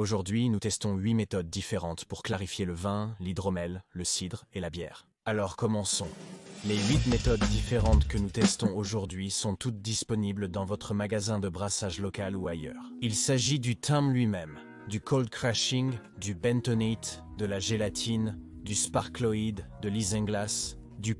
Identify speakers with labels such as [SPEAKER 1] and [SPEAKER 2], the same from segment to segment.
[SPEAKER 1] Aujourd'hui, nous testons huit méthodes différentes pour clarifier le vin, l'hydromel, le cidre et la bière. Alors commençons. Les huit méthodes différentes que nous testons aujourd'hui sont toutes disponibles dans votre magasin de brassage local ou ailleurs. Il s'agit du thym lui-même, du cold crashing, du bentonite, de la gélatine, du sparkloid, de l'isinglass, du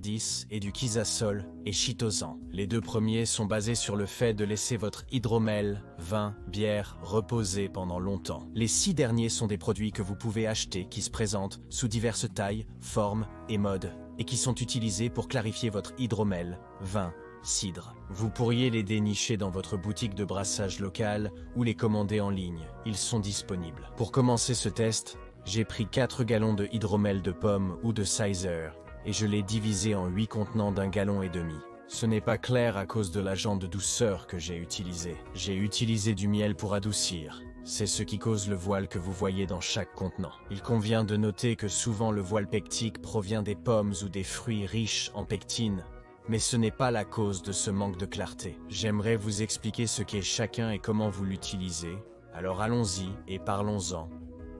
[SPEAKER 1] 10 et du kisasol et chitosan. Les deux premiers sont basés sur le fait de laisser votre hydromel, vin, bière reposer pendant longtemps. Les six derniers sont des produits que vous pouvez acheter qui se présentent sous diverses tailles, formes et modes et qui sont utilisés pour clarifier votre hydromel, vin, cidre. Vous pourriez les dénicher dans votre boutique de brassage locale ou les commander en ligne. Ils sont disponibles. Pour commencer ce test, j'ai pris 4 gallons de hydromel de pomme ou de sizer et je l'ai divisé en 8 contenants d'un gallon et demi. Ce n'est pas clair à cause de l'agent de douceur que j'ai utilisé. J'ai utilisé du miel pour adoucir. C'est ce qui cause le voile que vous voyez dans chaque contenant. Il convient de noter que souvent le voile pectique provient des pommes ou des fruits riches en pectine, mais ce n'est pas la cause de ce manque de clarté. J'aimerais vous expliquer ce qu'est chacun et comment vous l'utilisez, alors allons-y et parlons-en.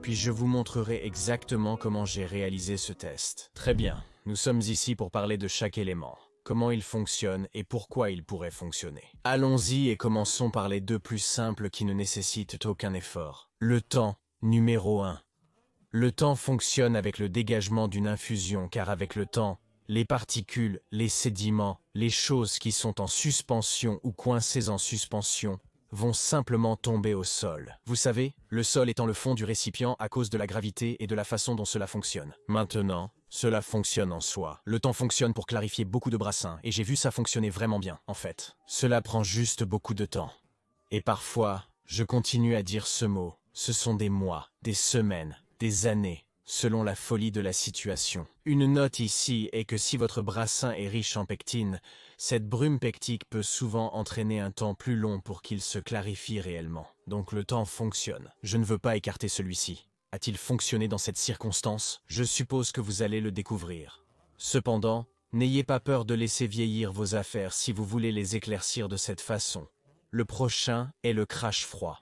[SPEAKER 1] Puis je vous montrerai exactement comment j'ai réalisé ce test. Très bien. Nous sommes ici pour parler de chaque élément, comment il fonctionne et pourquoi il pourrait fonctionner. Allons-y et commençons par les deux plus simples qui ne nécessitent aucun effort. Le temps, numéro 1. Le temps fonctionne avec le dégagement d'une infusion car avec le temps, les particules, les sédiments, les choses qui sont en suspension ou coincées en suspension vont simplement tomber au sol. Vous savez, le sol étant le fond du récipient à cause de la gravité et de la façon dont cela fonctionne. Maintenant, cela fonctionne en soi. Le temps fonctionne pour clarifier beaucoup de brassins, et j'ai vu ça fonctionner vraiment bien, en fait. Cela prend juste beaucoup de temps. Et parfois, je continue à dire ce mot. Ce sont des mois, des semaines, des années, selon la folie de la situation. Une note ici est que si votre brassin est riche en pectine, cette brume pectique peut souvent entraîner un temps plus long pour qu'il se clarifie réellement. Donc le temps fonctionne. Je ne veux pas écarter celui-ci a-t-il fonctionné dans cette circonstance Je suppose que vous allez le découvrir. Cependant, n'ayez pas peur de laisser vieillir vos affaires si vous voulez les éclaircir de cette façon. Le prochain est le crash froid.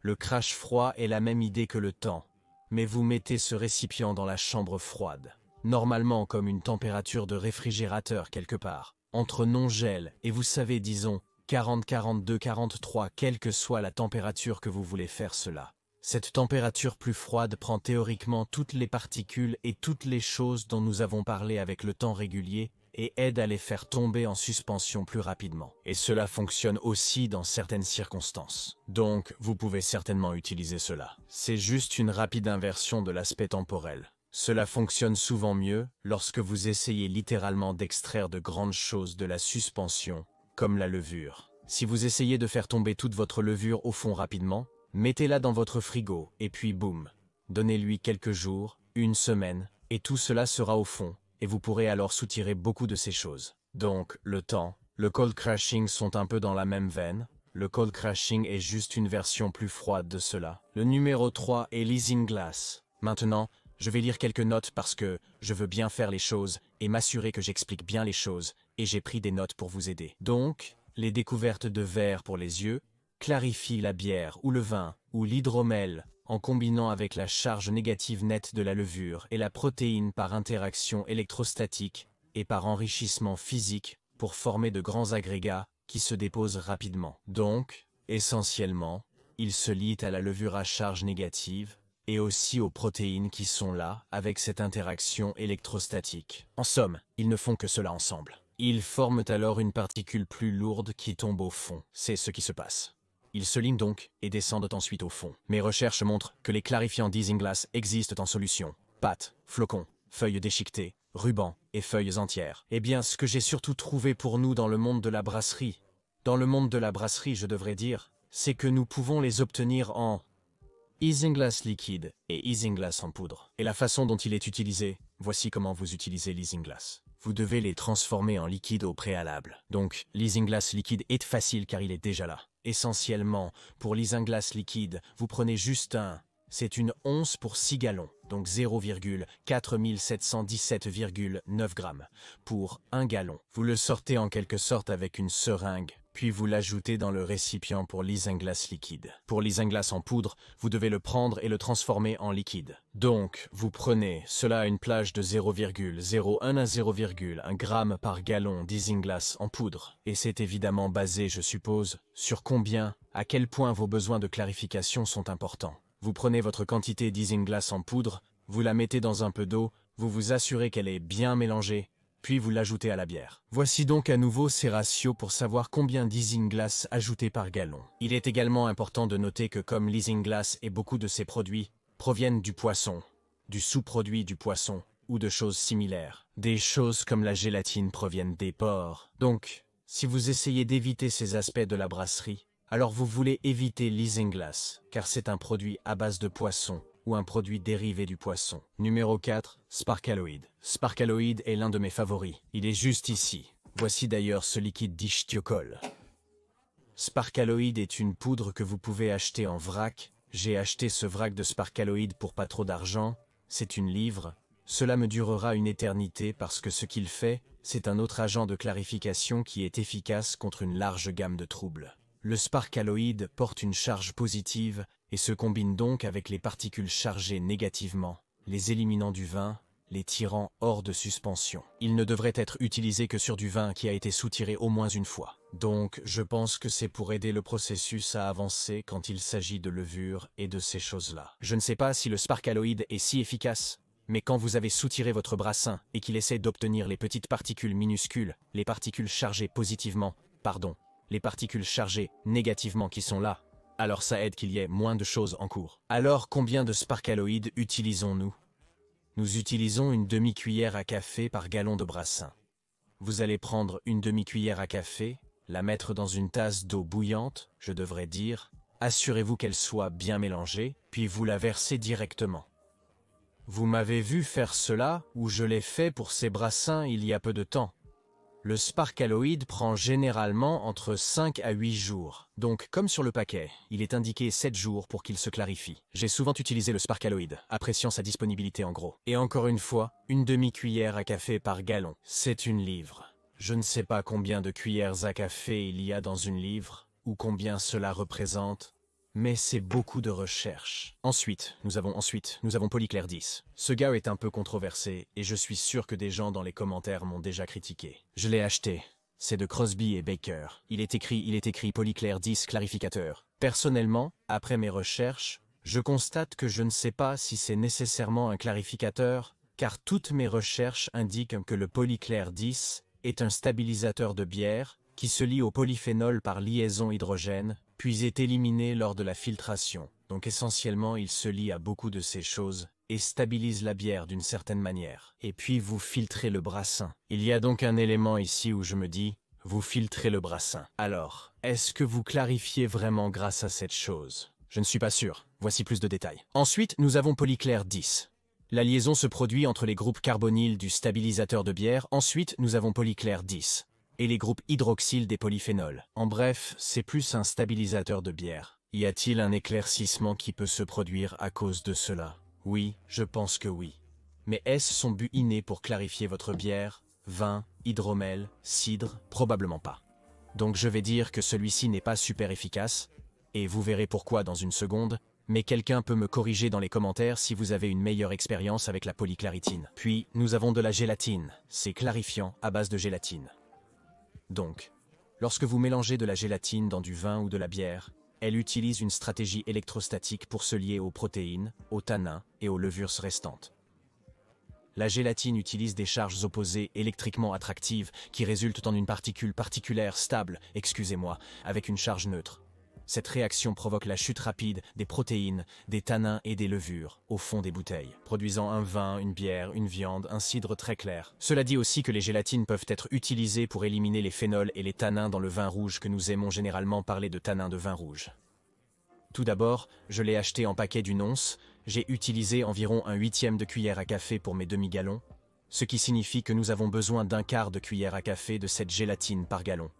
[SPEAKER 1] Le crash froid est la même idée que le temps, mais vous mettez ce récipient dans la chambre froide, normalement comme une température de réfrigérateur quelque part, entre non-gel et vous savez disons 40, 42, 43, quelle que soit la température que vous voulez faire cela. Cette température plus froide prend théoriquement toutes les particules et toutes les choses dont nous avons parlé avec le temps régulier et aide à les faire tomber en suspension plus rapidement. Et cela fonctionne aussi dans certaines circonstances. Donc, vous pouvez certainement utiliser cela. C'est juste une rapide inversion de l'aspect temporel. Cela fonctionne souvent mieux lorsque vous essayez littéralement d'extraire de grandes choses de la suspension, comme la levure. Si vous essayez de faire tomber toute votre levure au fond rapidement, mettez-la dans votre frigo, et puis boum. Donnez-lui quelques jours, une semaine, et tout cela sera au fond, et vous pourrez alors soutirer beaucoup de ces choses. Donc, le temps, le cold crashing sont un peu dans la même veine, le cold crashing est juste une version plus froide de cela. Le numéro 3 est l'easing glass. Maintenant, je vais lire quelques notes parce que je veux bien faire les choses et m'assurer que j'explique bien les choses, et j'ai pris des notes pour vous aider. Donc, les découvertes de verre pour les yeux, clarifie la bière ou le vin ou l'hydromel en combinant avec la charge négative nette de la levure et la protéine par interaction électrostatique et par enrichissement physique pour former de grands agrégats qui se déposent rapidement. Donc, essentiellement, ils se lient à la levure à charge négative et aussi aux protéines qui sont là avec cette interaction électrostatique. En somme, ils ne font que cela ensemble. Ils forment alors une particule plus lourde qui tombe au fond. C'est ce qui se passe. Ils se liment donc et descendent ensuite au fond. Mes recherches montrent que les clarifiants Glass existent en solution. Pâtes, flocons, feuilles déchiquetées, rubans et feuilles entières. Eh bien, ce que j'ai surtout trouvé pour nous dans le monde de la brasserie, dans le monde de la brasserie je devrais dire, c'est que nous pouvons les obtenir en Glass liquide et Isinglass en poudre. Et la façon dont il est utilisé, voici comment vous utilisez l'Isinglass. Vous devez les transformer en liquide au préalable. Donc, l'Isinglass liquide est facile car il est déjà là. Essentiellement, pour l'isinglace liquide, vous prenez juste un. C'est une once pour 6 gallons, donc 0,4717,9 grammes, pour un gallon. Vous le sortez en quelque sorte avec une seringue, puis vous l'ajoutez dans le récipient pour l'isinglace liquide. Pour l'isinglace en poudre, vous devez le prendre et le transformer en liquide. Donc, vous prenez, cela à une plage de 0,01 à 0,1 g par gallon d'isinglass en poudre. Et c'est évidemment basé, je suppose, sur combien, à quel point vos besoins de clarification sont importants. Vous prenez votre quantité d'isinglass en poudre, vous la mettez dans un peu d'eau, vous vous assurez qu'elle est bien mélangée, puis vous l'ajoutez à la bière. Voici donc à nouveau ces ratios pour savoir combien d'isinglass ajouté par gallon. Il est également important de noter que comme l'isinglass et beaucoup de ses produits proviennent du poisson, du sous-produit du poisson ou de choses similaires. Des choses comme la gélatine proviennent des porcs. Donc, si vous essayez d'éviter ces aspects de la brasserie, alors vous voulez éviter l'isinglass, car c'est un produit à base de poisson ou un produit dérivé du poisson. Numéro 4. Sparkaloid. Sparkaloid est l'un de mes favoris. Il est juste ici. Voici d'ailleurs ce liquide d'Ichtiocol. Sparkaloid est une poudre que vous pouvez acheter en vrac. J'ai acheté ce vrac de Sparkaloid pour pas trop d'argent. C'est une livre. Cela me durera une éternité parce que ce qu'il fait, c'est un autre agent de clarification qui est efficace contre une large gamme de troubles. Le Sparkaloid porte une charge positive et se combinent donc avec les particules chargées négativement, les éliminant du vin, les tirant hors de suspension. Il ne devrait être utilisé que sur du vin qui a été soutiré au moins une fois. Donc, je pense que c'est pour aider le processus à avancer quand il s'agit de levure et de ces choses-là. Je ne sais pas si le sparkaloïde est si efficace, mais quand vous avez soutiré votre brassin et qu'il essaie d'obtenir les petites particules minuscules, les particules chargées positivement, pardon, les particules chargées négativement qui sont là, alors ça aide qu'il y ait moins de choses en cours. Alors combien de sparkaloïdes utilisons-nous Nous utilisons une demi-cuillère à café par gallon de brassin. Vous allez prendre une demi-cuillère à café, la mettre dans une tasse d'eau bouillante, je devrais dire, assurez-vous qu'elle soit bien mélangée, puis vous la versez directement. Vous m'avez vu faire cela, ou je l'ai fait pour ces brassins il y a peu de temps le sparkaloid prend généralement entre 5 à 8 jours. Donc, comme sur le paquet, il est indiqué 7 jours pour qu'il se clarifie. J'ai souvent utilisé le sparkaloid. appréciant sa disponibilité en gros. Et encore une fois, une demi-cuillère à café par gallon. C'est une livre. Je ne sais pas combien de cuillères à café il y a dans une livre, ou combien cela représente, mais c'est beaucoup de recherche. Ensuite, nous avons ensuite, nous avons Polyclair 10. Ce gars est un peu controversé, et je suis sûr que des gens dans les commentaires m'ont déjà critiqué. Je l'ai acheté. C'est de Crosby et Baker. Il est écrit, il est écrit Polyclair 10 clarificateur. Personnellement, après mes recherches, je constate que je ne sais pas si c'est nécessairement un clarificateur, car toutes mes recherches indiquent que le Polyclair 10 est un stabilisateur de bière qui se lie au polyphénol par liaison hydrogène, puis est éliminé lors de la filtration. Donc essentiellement, il se lie à beaucoup de ces choses et stabilise la bière d'une certaine manière. Et puis vous filtrez le brassin. Il y a donc un élément ici où je me dis, vous filtrez le brassin. Alors, est-ce que vous clarifiez vraiment grâce à cette chose Je ne suis pas sûr. Voici plus de détails. Ensuite, nous avons Polyclair 10. La liaison se produit entre les groupes carbonyles du stabilisateur de bière. Ensuite, nous avons Polyclair 10 et les groupes hydroxyles des polyphénols. En bref, c'est plus un stabilisateur de bière. Y a-t-il un éclaircissement qui peut se produire à cause de cela Oui, je pense que oui. Mais est-ce son but inné pour clarifier votre bière, vin, hydromel, cidre Probablement pas. Donc je vais dire que celui-ci n'est pas super efficace, et vous verrez pourquoi dans une seconde, mais quelqu'un peut me corriger dans les commentaires si vous avez une meilleure expérience avec la polyclaritine. Puis, nous avons de la gélatine. C'est clarifiant à base de gélatine. Donc, lorsque vous mélangez de la gélatine dans du vin ou de la bière, elle utilise une stratégie électrostatique pour se lier aux protéines, aux tanins et aux levures restantes. La gélatine utilise des charges opposées électriquement attractives qui résultent en une particule particulière stable, excusez-moi, avec une charge neutre. Cette réaction provoque la chute rapide des protéines, des tanins et des levures au fond des bouteilles, produisant un vin, une bière, une viande, un cidre très clair. Cela dit aussi que les gélatines peuvent être utilisées pour éliminer les phénols et les tanins dans le vin rouge que nous aimons généralement parler de tanins de vin rouge. Tout d'abord, je l'ai acheté en paquet d'une once, j'ai utilisé environ un huitième de cuillère à café pour mes demi-gallons, ce qui signifie que nous avons besoin d'un quart de cuillère à café de cette gélatine par gallon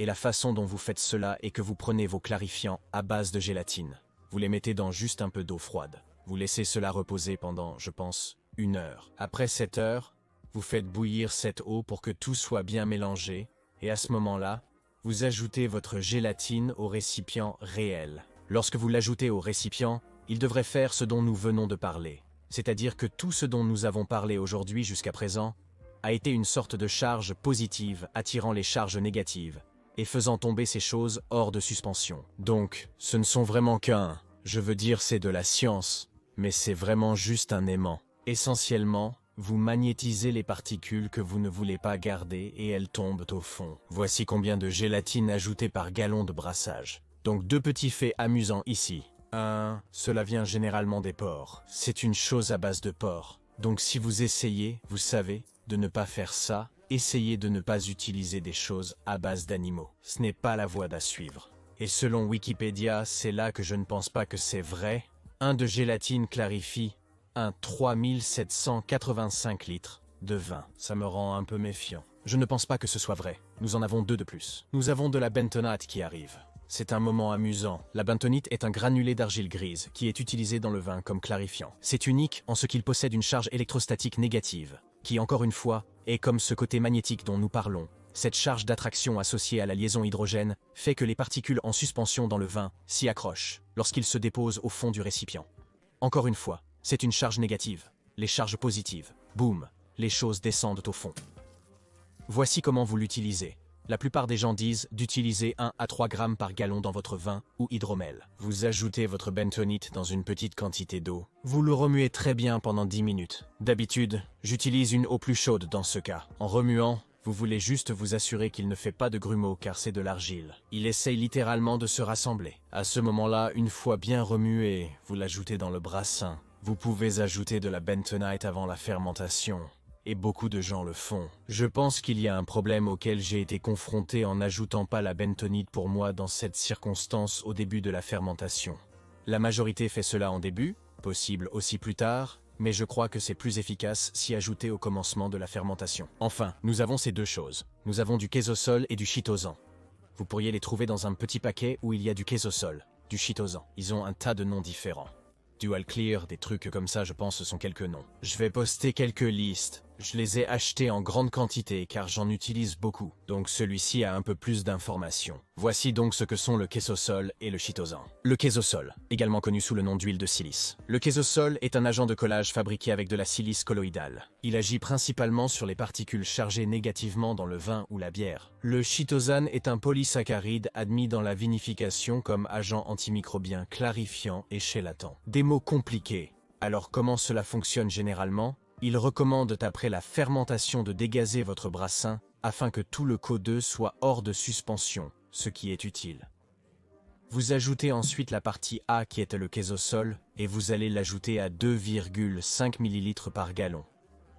[SPEAKER 1] et la façon dont vous faites cela est que vous prenez vos clarifiants à base de gélatine. Vous les mettez dans juste un peu d'eau froide. Vous laissez cela reposer pendant, je pense, une heure. Après cette heure, vous faites bouillir cette eau pour que tout soit bien mélangé, et à ce moment-là, vous ajoutez votre gélatine au récipient réel. Lorsque vous l'ajoutez au récipient, il devrait faire ce dont nous venons de parler, c'est-à-dire que tout ce dont nous avons parlé aujourd'hui jusqu'à présent a été une sorte de charge positive attirant les charges négatives, et faisant tomber ces choses hors de suspension. Donc, ce ne sont vraiment qu'un, je veux dire c'est de la science, mais c'est vraiment juste un aimant. Essentiellement, vous magnétisez les particules que vous ne voulez pas garder et elles tombent au fond. Voici combien de gélatine ajoutée par gallon de brassage. Donc deux petits faits amusants ici. 1. Cela vient généralement des porcs. C'est une chose à base de porc. Donc si vous essayez, vous savez, de ne pas faire ça, essayez de ne pas utiliser des choses à base d'animaux. Ce n'est pas la voie à suivre. Et selon Wikipédia, c'est là que je ne pense pas que c'est vrai. Un de gélatine clarifie un 3785 litres de vin. Ça me rend un peu méfiant. Je ne pense pas que ce soit vrai. Nous en avons deux de plus. Nous avons de la bentonite qui arrive. C'est un moment amusant. La bentonite est un granulé d'argile grise qui est utilisé dans le vin comme clarifiant. C'est unique en ce qu'il possède une charge électrostatique négative, qui encore une fois et comme ce côté magnétique dont nous parlons, cette charge d'attraction associée à la liaison hydrogène fait que les particules en suspension dans le vin s'y accrochent lorsqu'ils se déposent au fond du récipient. Encore une fois, c'est une charge négative. Les charges positives, boum, les choses descendent au fond. Voici comment vous l'utilisez. La plupart des gens disent d'utiliser 1 à 3 grammes par gallon dans votre vin ou hydromel. Vous ajoutez votre bentonite dans une petite quantité d'eau. Vous le remuez très bien pendant 10 minutes. D'habitude, j'utilise une eau plus chaude dans ce cas. En remuant, vous voulez juste vous assurer qu'il ne fait pas de grumeaux car c'est de l'argile. Il essaye littéralement de se rassembler. À ce moment-là, une fois bien remué, vous l'ajoutez dans le brassin. Vous pouvez ajouter de la bentonite avant la fermentation et beaucoup de gens le font. Je pense qu'il y a un problème auquel j'ai été confronté en n'ajoutant pas la bentonite pour moi dans cette circonstance au début de la fermentation. La majorité fait cela en début, possible aussi plus tard, mais je crois que c'est plus efficace si ajouté au commencement de la fermentation. Enfin, nous avons ces deux choses. Nous avons du quésosol et du chitosan. Vous pourriez les trouver dans un petit paquet où il y a du quésosol, du chitosan. Ils ont un tas de noms différents. Dual Clear, des trucs comme ça, je pense, sont quelques noms. Je vais poster quelques listes je les ai achetés en grande quantité car j'en utilise beaucoup, donc celui-ci a un peu plus d'informations. Voici donc ce que sont le quesosol et le chitosan. Le quesosol, également connu sous le nom d'huile de silice. Le quesosol est un agent de collage fabriqué avec de la silice colloïdale. Il agit principalement sur les particules chargées négativement dans le vin ou la bière. Le chitosan est un polysaccharide admis dans la vinification comme agent antimicrobien clarifiant et chélatant. Des mots compliqués. Alors comment cela fonctionne généralement ils recommandent après la fermentation de dégazer votre brassin afin que tout le CO2 soit hors de suspension, ce qui est utile. Vous ajoutez ensuite la partie A qui est le sol et vous allez l'ajouter à 2,5 ml par gallon.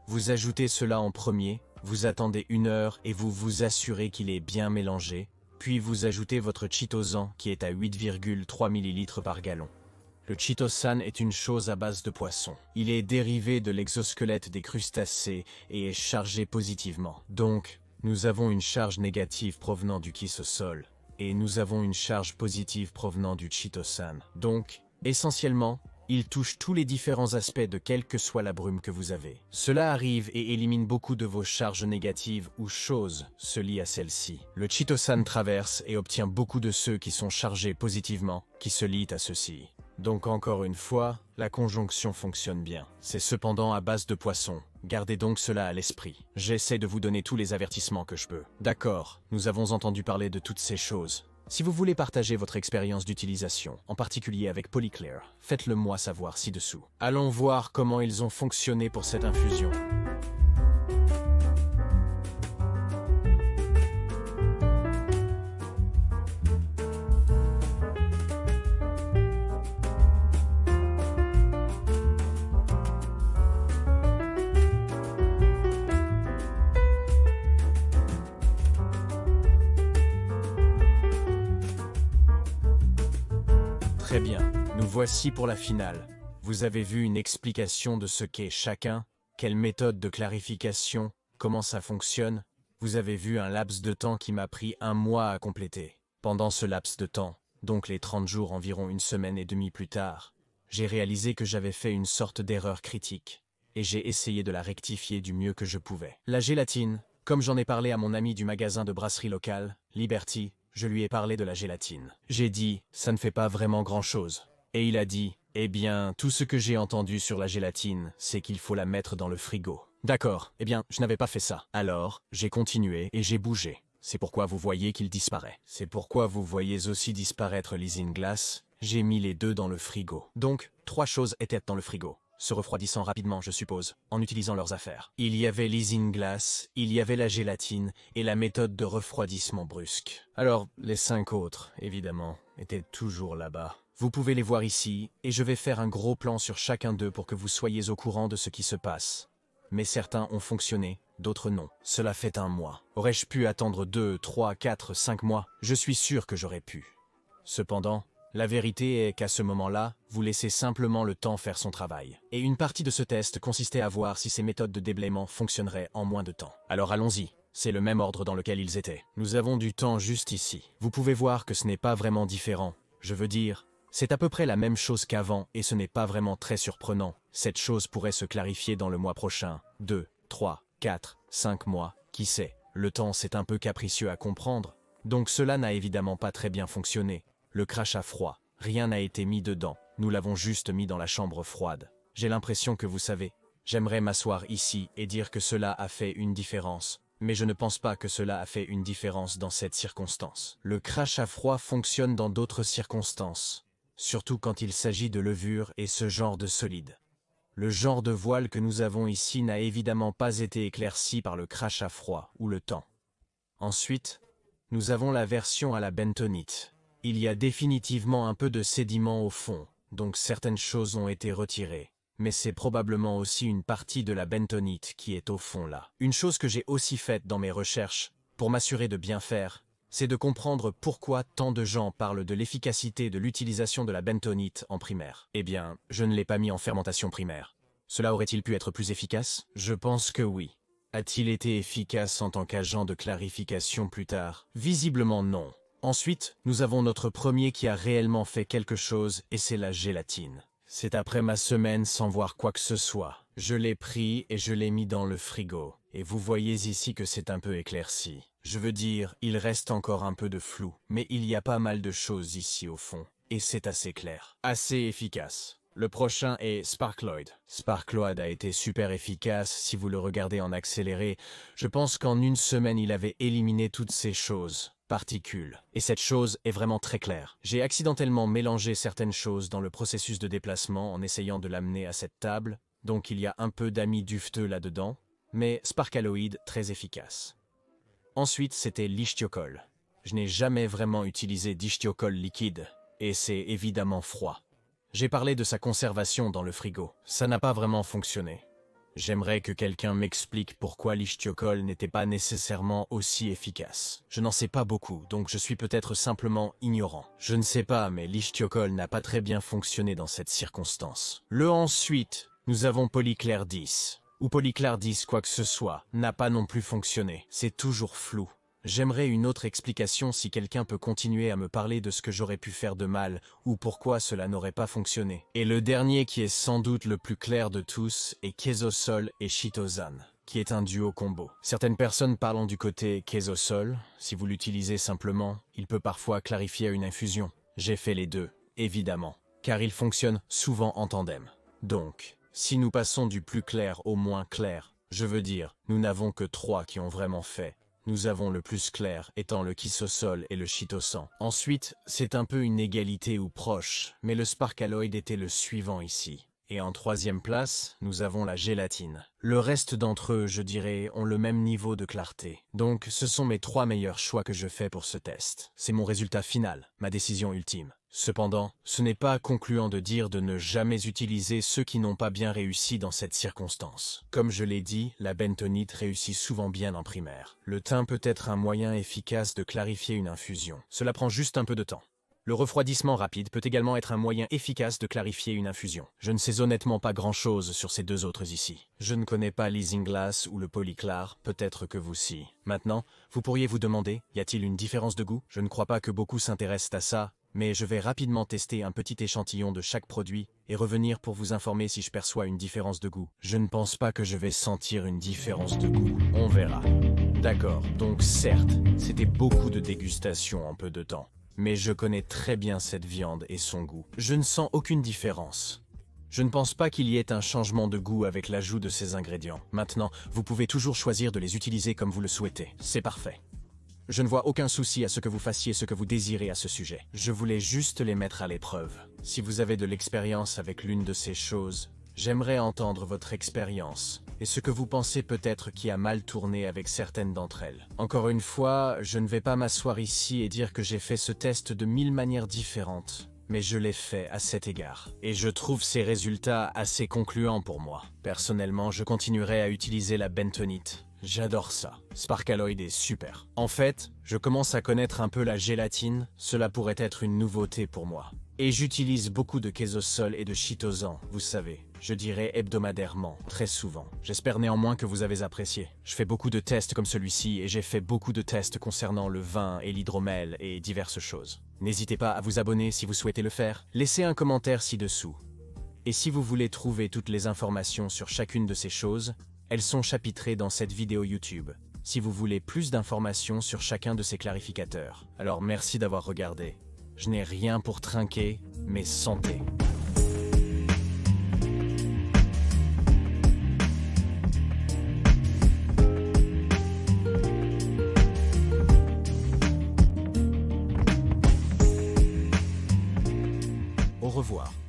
[SPEAKER 1] Vous ajoutez cela en premier, vous attendez une heure et vous vous assurez qu'il est bien mélangé, puis vous ajoutez votre chitosan qui est à 8,3 ml par gallon. Le chitosan est une chose à base de poisson. Il est dérivé de l'exosquelette des crustacés et est chargé positivement. Donc, nous avons une charge négative provenant du sol, et nous avons une charge positive provenant du chitosan. Donc, essentiellement, il touche tous les différents aspects de quelle que soit la brume que vous avez. Cela arrive et élimine beaucoup de vos charges négatives ou choses se lient à celle-ci. Le chitosan traverse et obtient beaucoup de ceux qui sont chargés positivement, qui se lient à ceux-ci. Donc encore une fois, la conjonction fonctionne bien. C'est cependant à base de poisson. Gardez donc cela à l'esprit. J'essaie de vous donner tous les avertissements que je peux. D'accord, nous avons entendu parler de toutes ces choses. Si vous voulez partager votre expérience d'utilisation, en particulier avec Polyclear, faites-le moi savoir ci-dessous. Allons voir comment ils ont fonctionné pour cette infusion. voici pour la finale. Vous avez vu une explication de ce qu'est chacun, quelle méthode de clarification, comment ça fonctionne. Vous avez vu un laps de temps qui m'a pris un mois à compléter. Pendant ce laps de temps, donc les 30 jours environ une semaine et demie plus tard, j'ai réalisé que j'avais fait une sorte d'erreur critique, et j'ai essayé de la rectifier du mieux que je pouvais. La gélatine, comme j'en ai parlé à mon ami du magasin de brasserie locale, Liberty, je lui ai parlé de la gélatine. J'ai dit, ça ne fait pas vraiment grand-chose. Et il a dit, eh bien, tout ce que j'ai entendu sur la gélatine, c'est qu'il faut la mettre dans le frigo. D'accord, eh bien, je n'avais pas fait ça. Alors, j'ai continué et j'ai bougé. C'est pourquoi vous voyez qu'il disparaît. C'est pourquoi vous voyez aussi disparaître glace. J'ai mis les deux dans le frigo. Donc, trois choses étaient dans le frigo se refroidissant rapidement, je suppose, en utilisant leurs affaires. Il y avait glace, il y avait la gélatine et la méthode de refroidissement brusque. Alors, les cinq autres, évidemment, étaient toujours là-bas. Vous pouvez les voir ici, et je vais faire un gros plan sur chacun d'eux pour que vous soyez au courant de ce qui se passe. Mais certains ont fonctionné, d'autres non. Cela fait un mois. Aurais-je pu attendre deux, trois, quatre, cinq mois Je suis sûr que j'aurais pu. Cependant, la vérité est qu'à ce moment-là, vous laissez simplement le temps faire son travail. Et une partie de ce test consistait à voir si ces méthodes de déblaiement fonctionneraient en moins de temps. Alors allons-y. C'est le même ordre dans lequel ils étaient. Nous avons du temps juste ici. Vous pouvez voir que ce n'est pas vraiment différent. Je veux dire, c'est à peu près la même chose qu'avant et ce n'est pas vraiment très surprenant. Cette chose pourrait se clarifier dans le mois prochain. 2, 3, 4, 5 mois, qui sait. Le temps c'est un peu capricieux à comprendre, donc cela n'a évidemment pas très bien fonctionné. Le à froid. Rien n'a été mis dedans. Nous l'avons juste mis dans la chambre froide. J'ai l'impression que vous savez. J'aimerais m'asseoir ici et dire que cela a fait une différence. Mais je ne pense pas que cela a fait une différence dans cette circonstance. Le à froid fonctionne dans d'autres circonstances. Surtout quand il s'agit de levure et ce genre de solide. Le genre de voile que nous avons ici n'a évidemment pas été éclairci par le à froid ou le temps. Ensuite, nous avons la version à la bentonite. Il y a définitivement un peu de sédiment au fond, donc certaines choses ont été retirées. Mais c'est probablement aussi une partie de la bentonite qui est au fond là. Une chose que j'ai aussi faite dans mes recherches, pour m'assurer de bien faire, c'est de comprendre pourquoi tant de gens parlent de l'efficacité de l'utilisation de la bentonite en primaire. Eh bien, je ne l'ai pas mis en fermentation primaire. Cela aurait-il pu être plus efficace Je pense que oui. A-t-il été efficace en tant qu'agent de clarification plus tard Visiblement non. Ensuite, nous avons notre premier qui a réellement fait quelque chose, et c'est la gélatine. C'est après ma semaine sans voir quoi que ce soit. Je l'ai pris et je l'ai mis dans le frigo. Et vous voyez ici que c'est un peu éclairci. Je veux dire, il reste encore un peu de flou, mais il y a pas mal de choses ici au fond. Et c'est assez clair. Assez efficace. Le prochain est Sparkloid. Sparkloid a été super efficace si vous le regardez en accéléré. Je pense qu'en une semaine il avait éliminé toutes ces choses. Et cette chose est vraiment très claire. J'ai accidentellement mélangé certaines choses dans le processus de déplacement en essayant de l'amener à cette table, donc il y a un peu d'amis dufteux là-dedans, mais sparkaloïde très efficace. Ensuite, c'était l'ichtiocol. Je n'ai jamais vraiment utilisé d'ichtiocol liquide, et c'est évidemment froid. J'ai parlé de sa conservation dans le frigo. Ça n'a pas vraiment fonctionné. J'aimerais que quelqu'un m'explique pourquoi l'Ishtiokol n'était pas nécessairement aussi efficace. Je n'en sais pas beaucoup, donc je suis peut-être simplement ignorant. Je ne sais pas, mais l'Ishtiokol n'a pas très bien fonctionné dans cette circonstance. Le ensuite, nous avons Polyclair 10 ou 10 quoi que ce soit, n'a pas non plus fonctionné. C'est toujours flou. J'aimerais une autre explication si quelqu'un peut continuer à me parler de ce que j'aurais pu faire de mal ou pourquoi cela n'aurait pas fonctionné. Et le dernier qui est sans doute le plus clair de tous est Kezosol et Shitozan qui est un duo combo. Certaines personnes parlant du côté Kezosol, si vous l'utilisez simplement, il peut parfois clarifier une infusion. J'ai fait les deux, évidemment, car ils fonctionnent souvent en tandem. Donc, si nous passons du plus clair au moins clair, je veux dire, nous n'avons que trois qui ont vraiment fait, nous avons le plus clair étant le kissosol et le chitosan. Ensuite, c'est un peu une égalité ou proche, mais le sparkaloid était le suivant ici. Et en troisième place, nous avons la gélatine. Le reste d'entre eux, je dirais, ont le même niveau de clarté. Donc, ce sont mes trois meilleurs choix que je fais pour ce test. C'est mon résultat final, ma décision ultime. Cependant, ce n'est pas concluant de dire de ne jamais utiliser ceux qui n'ont pas bien réussi dans cette circonstance. Comme je l'ai dit, la bentonite réussit souvent bien en primaire. Le thym peut être un moyen efficace de clarifier une infusion. Cela prend juste un peu de temps. Le refroidissement rapide peut également être un moyen efficace de clarifier une infusion. Je ne sais honnêtement pas grand-chose sur ces deux autres ici. Je ne connais pas Glass ou le Polyclar, peut-être que vous si. Maintenant, vous pourriez vous demander, y a-t-il une différence de goût Je ne crois pas que beaucoup s'intéressent à ça, mais je vais rapidement tester un petit échantillon de chaque produit et revenir pour vous informer si je perçois une différence de goût. Je ne pense pas que je vais sentir une différence de goût. On verra. D'accord, donc certes, c'était beaucoup de dégustation en peu de temps. Mais je connais très bien cette viande et son goût. Je ne sens aucune différence. Je ne pense pas qu'il y ait un changement de goût avec l'ajout de ces ingrédients. Maintenant, vous pouvez toujours choisir de les utiliser comme vous le souhaitez. C'est parfait. Je ne vois aucun souci à ce que vous fassiez ce que vous désirez à ce sujet. Je voulais juste les mettre à l'épreuve. Si vous avez de l'expérience avec l'une de ces choses, j'aimerais entendre votre expérience et ce que vous pensez peut-être qui a mal tourné avec certaines d'entre elles. Encore une fois, je ne vais pas m'asseoir ici et dire que j'ai fait ce test de mille manières différentes, mais je l'ai fait à cet égard. Et je trouve ces résultats assez concluants pour moi. Personnellement, je continuerai à utiliser la bentonite. J'adore ça. Sparkaloid est super. En fait, je commence à connaître un peu la gélatine, cela pourrait être une nouveauté pour moi. Et j'utilise beaucoup de sol et de chitosan, vous savez. Je dirais hebdomadairement, très souvent. J'espère néanmoins que vous avez apprécié. Je fais beaucoup de tests comme celui-ci et j'ai fait beaucoup de tests concernant le vin et l'hydromel et diverses choses. N'hésitez pas à vous abonner si vous souhaitez le faire. Laissez un commentaire ci-dessous. Et si vous voulez trouver toutes les informations sur chacune de ces choses, elles sont chapitrées dans cette vidéo YouTube si vous voulez plus d'informations sur chacun de ces clarificateurs. Alors merci d'avoir regardé. Je n'ai rien pour trinquer, mais santé. Au revoir.